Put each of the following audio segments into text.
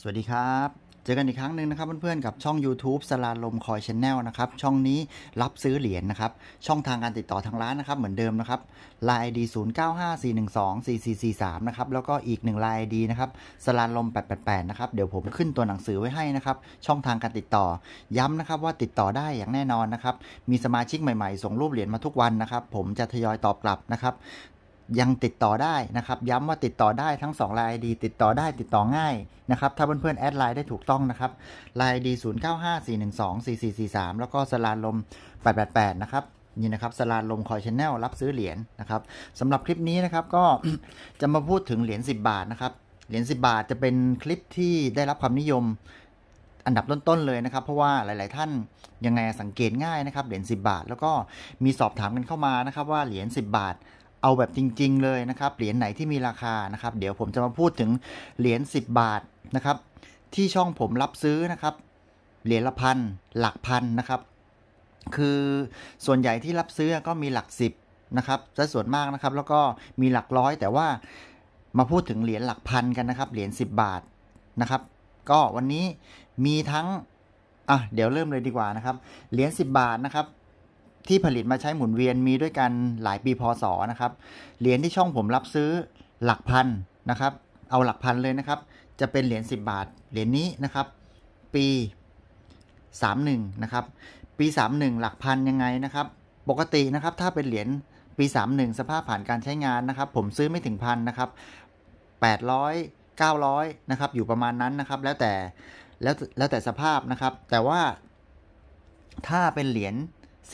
สวัสดีครับ เจอกันอีกครั้งหนึ่งนะครับเพื่อนๆกับช่อง YouTube สลาลมคอยชแนลนะครับ ช่องนี้รับซื้อเหรียญนนะครับ ช่องทางการติดต่อทางร้านนะครับเหมือนเดิมนะครับลายดีศูนย์เก้าห้าสี่หนึ่งสองสี่สี่สี่สามนะครับแล้วก็อีกหนึ่งลายดีนะครับสลาลมแปดแปดแปดนะครับเดี๋ยวผมขึ้นตัวหนังสือไว้ให้นะครับช่องทางการติดต่อย้ำนะครับว่าติดต่อได้อย่างแน่นอนนะครับมีสมาชิกใหม่ๆ ส่งรูปเหรียญมาทุกวันนะครับผมจะทยอยตอบกลับนะครับยังติดต่อได้นะครับย้ำว่าติดต่อได้ทั้ง2ลน์ดี ติดต่อได้ติดต่อง่ายนะครับถ้าเพื่อนๆแอดไลน์ได้ถูกต้องนะครับไลน์ดีศูนย์เก้าห้าสี่หนึ่งสองสี่สี่สี่สามแล้วก็สลานลมแปดแปดแปดนะครับนี่นะครับสลานลมคอยชแนลรับซื้อเหรียญนะครับสำหรับคลิปนี้นะครับก็จะมาพูดถึงเหรียญสิบบาทนะครับเหรียญสิบาทจะเป็นคลิปที่ได้รับความนิยมอันดับต้น ๆเลยนะครับ เพราะว่าหลาย ๆ ท่านยังไงสังเกตง่ายนะครับ เหรียญสิบาท แล้วก็มีสอบถามกันเข้ามานะครับว่าเหรียญสิบาทเอาแบบจริงๆ เลยนะครับเหรียญไหนที่มีราคานะครับ เดี๋ยวผมจะมาพูดถึงเหรียญ10 บาทนะครับ ที่ช่องผมรับซื้อนะครับเหรียญละพันหลักพันนะครับ คือส่วนใหญ่ที่รับซื้อก็มีหลัก10นะครับซะส่วนมากนะครับ แล้วก็มีหลักร้อยแต่ว่ามาพูดถึงเหรียญหลักพันกันนะครับ เหรียญ10 บาทนะครับ ก็วันนี้มีทั้งอ่ะเดี๋ยวเริ่มเลยดีกว่านะครับเหรียญ10 บาทนะครับที่ผลิตมาใช้หมุนเวียนมีด้วยกันหลายปีพศนะครับ เหรียญที่ช่องผมรับซื้อหลักพันนะครับ เอาหลักพันเลยนะครับ จะเป็นเหรียญ10 บาทเหรียญนี้นะครับ ปี 31นะครับ ปี 31 หลักพันยังไงนะครับ ปกตินะครับถ้าเป็นเหรียญปี 31 สภาพผ่านการใช้งานนะครับ ผมซื้อไม่ถึงพันนะครับ 800 900นะครับอยู่ประมาณนั้นนะครับแล้วแต่แล้วแล้วแต่สภาพนะครับ แต่ว่าถ้าเป็นเหรียญ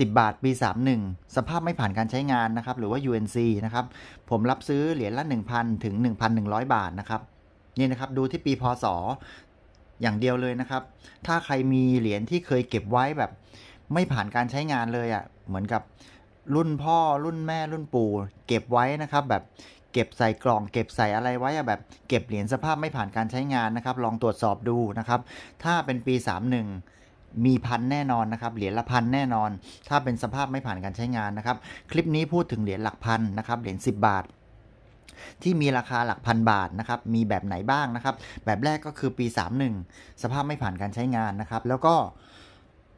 10 บาท ปี 31 สภาพไม่ผ่านการใช้งานนะครับ หรือว่า UNC นะครับผมรับซื้อเหรียญละ1,000ถึง1,100 บาทนะครับ นี่นะครับ ดูที่ปีพศออย่างเดียวเลยนะครับ ถ้าใครมีเหรียญที่เคยเก็บไว้แบบไม่ผ่านการใช้งานเลยอะ่ะเหมือนกับ รุ่นพ่อรุ่นแม่รุ่นปู่เก็บไว้นะครับแบบเก็บใส่กล่อง เก็บใส่อะไรไว้แบบ เก็บเหรียญสภาพไม่ผ่านการใช้งานนะครับ ลองตรวจสอบดูนะครับ ถ้าเป็นปี31มีพันแน่นอนนะครับ เหรียญละพันแน่นอน ถ้าเป็นสภาพไม่ผ่านการใช้งานนะครับ คลิปนี้พูดถึงเหรียญหลักพันนะครับ เหรียญ10 บาท ที่มีราคาหลักพันบาทนะครับ มีแบบไหนบ้างนะครับ แบบแรกก็คือปี 31สภาพไม่ผ่านการใช้งานนะครับ แล้วก็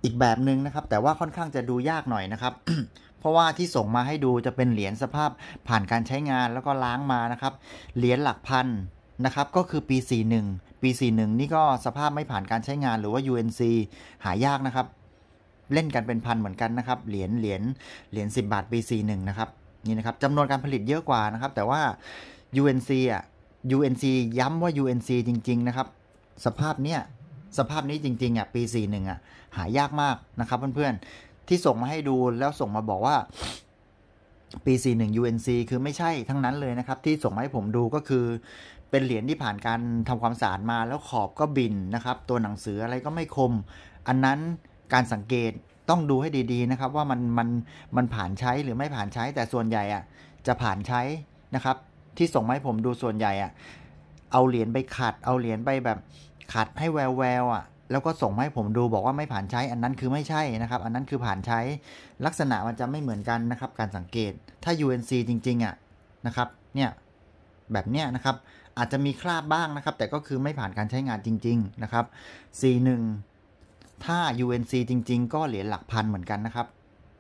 อีกแบบหนึ่งนะครับ แต่ว่าค่อนข้างจะดูยากหน่อยนะครับ เพราะว่าที่ส่งมาให้ดูจะเป็นเหรียญสภาพผ่านการใช้งาน แล้วก็ล้างมานะครับเหรียญหลักพันนะครับก็คือปี41ปี 41 นี่ก็สภาพไม่ผ่านการใช้งานหรือว่า UNC หายากนะครับ เล่นกันเป็นพันเหมือนกันนะครับเหรียญเหรียญเหรียญ10 บาทปี 41 นะครับนี่นะครับจำนวนการผลิตเยอะกว่านะครับ แต่ว่า UNC อ่ะ UNC ย้ำว่า UNC จริงๆ นะครับสภาพเนี้ยสภาพนี้จริงๆ อ่ะปี 41อ่ะหายากมากนะครับ เพื่อนๆที่ส่งมาให้ดูแล้วส่งมาบอกว่าปี41 UNC คือไม่ใช่ทั้งนั้นเลยนะครับ ที่ส่งมาให้ผมดูก็คือ เป็นเหรียญที่ผ่านการทำความสะอาดมาแล้วขอบก็บินนะครับ ตัวหนังสืออะไรก็ไม่คม อันนั้นการสังเกตต้องดูให้ดีๆนะครับว่ามันมันมันผ่านใช้หรือไม่ผ่านใช้แต่ส่วนใหญ่อะจะผ่านใช้นะครับ ที่ส่งมาให้ผมดูส่วนใหญ่อะเอาเหรียญไปขัดเอาเหรียญไปแบบขัดให้แววแววอะแล้วก็ส่งมาให้ผมดูบอกว่าไม่ผ่านใช้ อันนั้นคือไม่ใช่นะครับ อันนั้นคือผ่านใช้ลักษณะมันจะไม่เหมือนกันนะครับ การสังเกตถ้า UNC จริง ๆอ่ะนะครับ เนี่ยแบบเนี้ยนะครับอาจจะมีคราบบ้างนะครับ แต่ก็คือไม่ผ่านการใช้งานจริง ๆนะครับ C1 ถ้า UNC จริงๆ ก็เหรียญหลักพันเหมือนกันนะครับ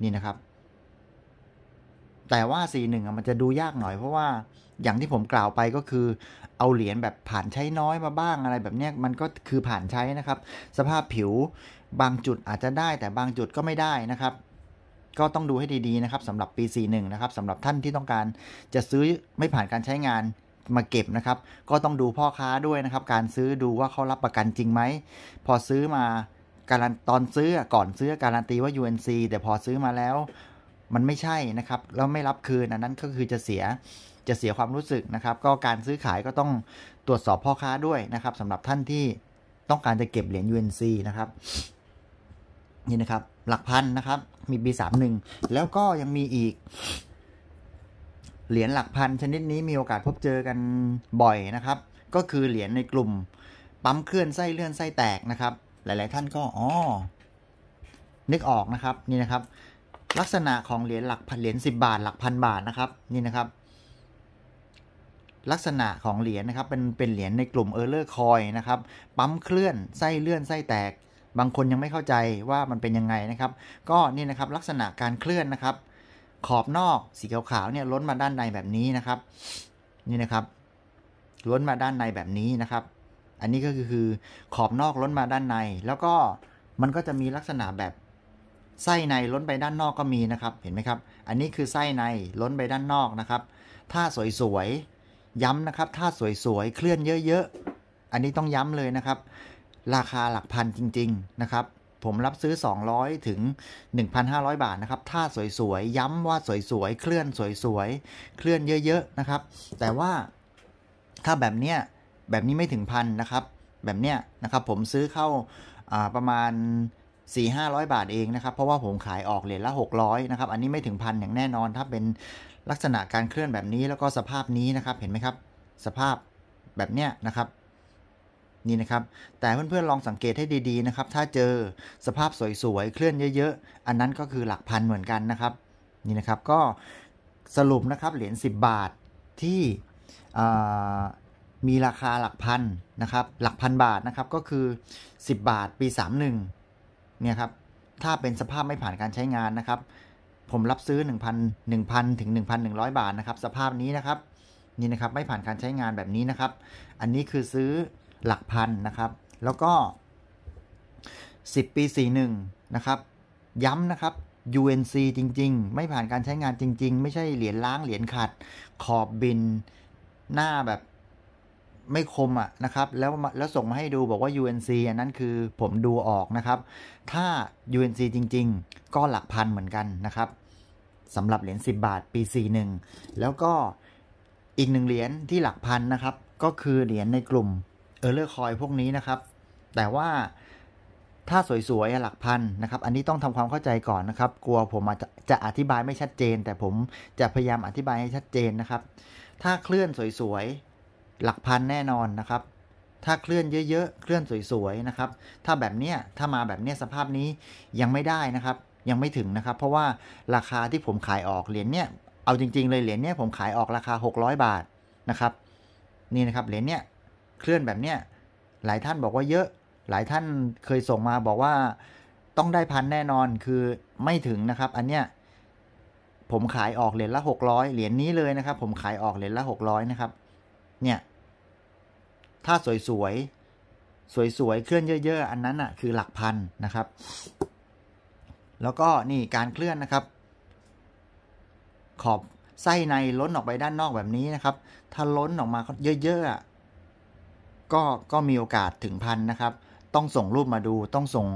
นี่นะครับแต่ว่า4นอ่ะมันจะดูยากหน่อยเพราะว่าอย่างที่ผมกล่าวไปก็คือเอาเหรียญแบบผ่านใช้น้อยมาบ้างอะไรแบบเนี้ยมันก็คือผ่านใช้นะครับ สภาพผิวบางจุดอาจจะได้ แต่บางจุดก็ไม่ได้นะครับ ก็ต้องดูให้ดีๆนะครับสำหรับปี41นะครับสำหรับท่านที่ต้องการจะซื้อไม่ผ่านการใช้งานมาเก็บนะครับ ก็ต้องดูพ่อค้าด้วยนะครับ การซื้อดูว่าเขารับประกันจริงไหมพอซื้อมาการันตอนซื้อก่อนซื้อการันตีว่า UNC แต่พอซื้อมาแล้วมันไม่ใช่นะครับแล้วไม่รับคืนนั้นก็คือจะเสียจะเสียความรู้สึกนะครับ ก็การซื้อขายก็ต้องตรวจสอบพ่อค้าด้วยนะครับสำหรับท่านที่ต้องการจะเก็บเหรียญ UNC นะครับ นี่นะครับ หลักพันนะครับ มีปีสามหนึ่งแล้วก็ยังมีอีกเหรียญหลักพันชนิดนี้มีโอกาสพบเจอกันบ่อยนะครับ ก็คือเหรียญในกลุ่ม ปั๊มเคลื่อนไส้เลื่อนไส้แตกนะครับ หลาย ๆ ท่านก็อ๋อนึกออกนะครับนี่นะครับลักษณะของเหรียญหลักเหรียญสิบบาทหลักพันบาทนะครับนี่นะครับ ลักษณะของเหรียญนะครับ เป็นเป็นเหรียญในกลุ่มเออร์เลอร์คอยนะครับปั๊มเคลื่อนไส้เลื่อนไส้แตก บางคนยังไม่เข้าใจว่ามันเป็นยังไงนะครับ ก็นี่นะครับลักษณะการเคลื่อนนะครับ ขอบนอกสีขาวๆเนี่ยล้นมาด้านในแบบนี้นะครับ นี่นะครับ ล้นมาด้านในแบบนี้นะครับ อันนี้ก็คือขอบนอกล้นมาด้านใน แล้วก็มันก็จะมีลักษณะแบบไส้ในล้นไปด้านนอกก็มีนะครับ เห็นไหมครับ อันนี้คือไส้ในล้นไปด้านนอกนะครับถ้าสวยๆย้ำนะครับถ้าสวยๆเคลื่อนเยอะ ๆ อันนี้ต้องย้ำเลยนะครับ ราคาหลักพันจริง ๆนะครับ ผมรับซื้อ200ถึง1,500 บาทนะครับถ้าสวยๆย้ำว่าสวยๆเคลื่อนสวยๆเคลื่อนเยอะๆนะครับ แต่ว่าถ้าแบบเนี้ยแบบนี้ไม่ถึงพันนะครับ แบบเนี้ยนะครับ ผมซื้อเข้าประมาณ4้อยบาทเองนะครับ เพราะว่าผมขายออกเหรียญละ600นะครับอันนี้ไม่ถึงพันอย่างแน่นอน ถ้าเป็นลักษณะการเคลื่อนแบบนี้ แล้วก็สภาพนี้นะครับ เห็นไหมครับ สภาพแบบเนี้ยนะครับนี่นะครับ แต่เพื่อนๆลองสังเกตให้ดีๆนะครับ ถ้าเจอสภาพสวยๆเคลื่อนเยอะ ๆ อันนั้นก็คือหลักพันเหมือนกันนะครับ นี่นะครับก็สรุปนะครับเหรียญ10 บาทที่มีราคาหลักพันนะครับ หลักพันบาทนะครับก็คือ 10 บาทปี31เนี่ยครับ ถ้าเป็นสภาพไม่ผ่านการใช้งานนะครับ ผมรับซื้อ1,000 1,000 ถึง 1,100 บาทนะครับ สภาพนี้นะครับนี่นะครับไม่ผ่านการใช้งานแบบนี้นะครับ อันนี้คือซื้อหลักพันนะครับ แล้วก็ 10 ปี 41นะครับ ย้ำนะครับ UNC จริงๆ ไม่ผ่านการใช้งานจริงๆ ไม่ใช่เหรียญล้างเหรียญขัด ขอบบินหน้าแบบไม่คมอ่ะนะครับแล้วแล้วส่งมาให้ดูบอกว่า UNC อันนั้นคือผมดูออกนะครับ ถ้า UNC จริงๆ ก็หลักพันเหมือนกันนะครับสำหรับเหรียญ10 บาทปี41แล้วก็อีกหนึ่งเหรียญที่หลักพันนะครับก็คือเหรียญในกลุ่มเออร์เลอร์คอยพวกนี้นะครับ แต่ว่าถ้าสวยๆหลักพันนะครับอันนี้ต้องทำความเข้าใจก่อนนะครับ กลัวผมอาจจะอธิบายไม่ชัดเจน แต่ผมจะพยายามอธิบายให้ชัดเจนนะครับ ถ้าเคลื่อนสวยๆหลักพันแน่นอนนะครับ ถ้าเคลื่อนเยอะๆ เคลื่อนสวยๆ นะครับ ถ้าแบบเนี้ย ถ้ามาแบบเนี้ยสภาพนี้ยังไม่ได้นะครับ ยังไม่ถึงนะครับ เพราะว่าราคาที่ผมขายออกเหรียญเนี้ย เอาจริงๆ เลย เหรียญเนี้ยผมขายออกราคา600บาทนะครับ นี่นะครับเหรียญเนี้ยเคลื่อนแบบเนี้ย หลายท่านบอกว่าเยอะ หลายท่านเคยส่งมาบอกว่าต้องได้พันแน่นอน คือไม่ถึงนะครับ อันเนี้ยผมขายออกเหรียญละ600เหรียญนี้เลยนะครับผมขายออกเหรียญละ600นะครับเนี่ยถ้าสวยสวยสวยสวยเคลื่อนเยอะ ๆ อันนั้นอ่ะ คือหลักพันนะครับ แล้วก็นี่การเคลื่อนนะครับ ขอบไส้ในล้นออกไปด้านนอกแบบนี้นะครับ ถ้าล้นออกมาเยอะๆ ก็ก็มีโอกาสถึงพันนะครับ ต้องส่งรูปมาดู ต้องส่ง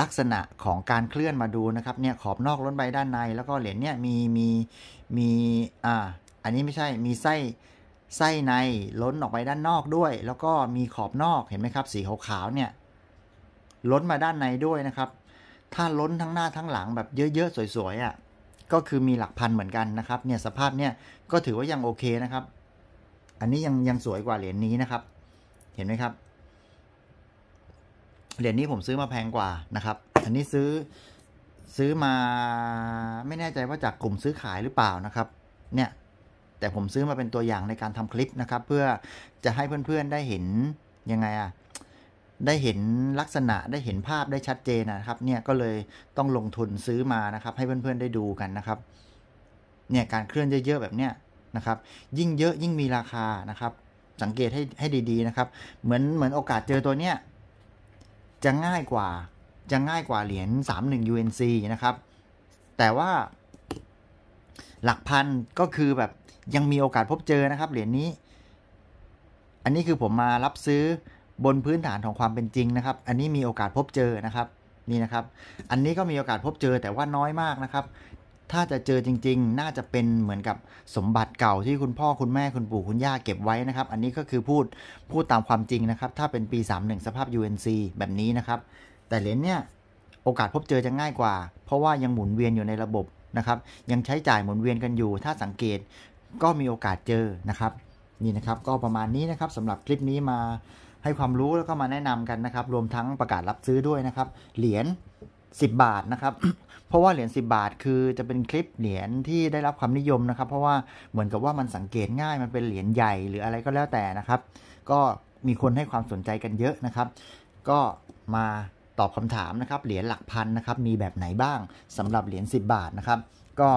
ลักษณะของการเคลื่อนมาดูนะครับ เนี่ยขอบนอกล้นไปด้านใน แล้วก็เหรียญเนี่ยมีมีมี อ่า อันนี้ไม่ใช่ มีไส้ไส้ในล้นออกไปด้านนอกด้วย แล้วก็มีขอบนอกเห็นไหมครับสีขาวๆเนี่ย ล้นมาด้านในด้วยนะครับ ถ้าล้นทั้งหน้าทั้งหลังแบบเยอะๆสวยๆอะ่ะก็คือมีหลักพันเหมือนกันนะครับ เนี่ยสภาพเนี่ยก็ถือว่ายังโอเคนะครับ อันนี้ยังยังสวยกว่าเหรียญนนี้นะครับ เห็นไหมครับ เหรียญนี้ผมซื้อมาแพงกว่านะครับ อันนี้ซื้อซื้อมาไม่แน่ใจว่าจากกลุ่มซื้อขายหรือเปล่านะครับ เนี่ยแต่ผมซื้อมาเป็นตัวอย่างในการทำคลิปนะครับ เพื่อจะให้เพื่อนๆ ได้เห็นยังไงอะได้เห็นลักษณะได้เห็นภาพได้ชัดเจนนะครับ เนี่ย ก็เลยต้องลงทุนซื้อมานะครับ ให้เพื่อนๆได้ดูกันนะครับเนี่ยการเคลื่อนเยอะๆแบบเนี้ยนะครับ ยิ่งเยอะยิ่งมีราคานะครับ สังเกตให้ให้ดี ๆนะครับ เหมือนเหมือนโอกาสเจอตัวเนี้ยจะง่ายกว่า จะง่ายกว่าเหรียญ31 UNC นะครับ แต่ว่า หลักพันก็คือแบบยังมีโอกาสพบเจอนะครับเหรียญนี้ อันนี้คือผมมารับซื้อบนพื้นฐานของความเป็นจริงนะครับ อันนี้มีโอกาสพบเจอนะครับ นี่นะครับ อันนี้ก็มีโอกาสพบเจอแต่ว่าน้อยมากนะครับ ถ้าจะเจอจริง ๆ น่าจะเป็นเหมือนกับสมบัติเก่าที่คุณพ่อคุณแม่คุณปู่ คุณย่าเก็บไว้นะครับ อันนี้ก็คือพูดพูดตามความจริงนะครับ ถ้าเป็นปี 31 สภาพ UNC แบบนี้นะครับ แต่เหรียญเนี่ยโอกาสพบเจอจะง่ายกว่า เพราะว่ายังหมุนเวียนอยู่ในระบบนะครับ ยังใช้จ่ายหมุนเวียนกันอยู่ ถ้าสังเกตก็มีโอกาสเจอนะครับนี่นะครับก็ประมาณนี้นะครับสำหรับคลิปนี้มาให้ความรู้แล้วก็มาแนะนำกันนะครับ รวมทั้งประกาศรับซื้อด้วยนะครับ เหรียญ10 บาทนะครับ เพราะว่าเหรียญ10 บาท คือจะเป็นคลิปเหรียญที่ได้รับความนิยมนะครับ เพราะว่าเหมือนกับว่ามันสังเกตง่ายมันเป็นเหรียญใหญ่หรืออะไรก็แล้วแต่นะครับ ก็มีคนให้ความสนใจกันเยอะนะครับ ก็มาตอบคำถามนะครับ เหรียญหลักพันนะครับ มีแบบไหนบ้างสำหรับเหรียญ10 บาทนะครับก็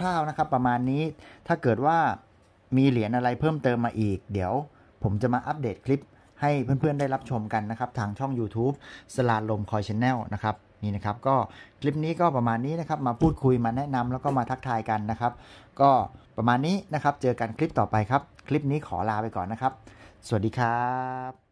คร่าวๆนะครับประมาณนี้ถ้าเกิดว่ามีเหรียญอะไรเพิ่มเติมมาอีก เดี๋ยวผมจะมาอัปเดตคลิปให้เพื่อนๆได้รับชมกันนะครับ ทางช่อง YouTube สลาดลมคอยชแนลนะครับ นี่นะครับ ก็คลิปนี้ก็ประมาณนี้นะครับมาพูดคุยมาแนะนำแล้วก็มาทักทายกันนะครับ ก็ประมาณนี้นะครับเจอกันคลิปต่อไปครับ คลิปนี้ขอลาไปก่อนนะครับ สวัสดีครับ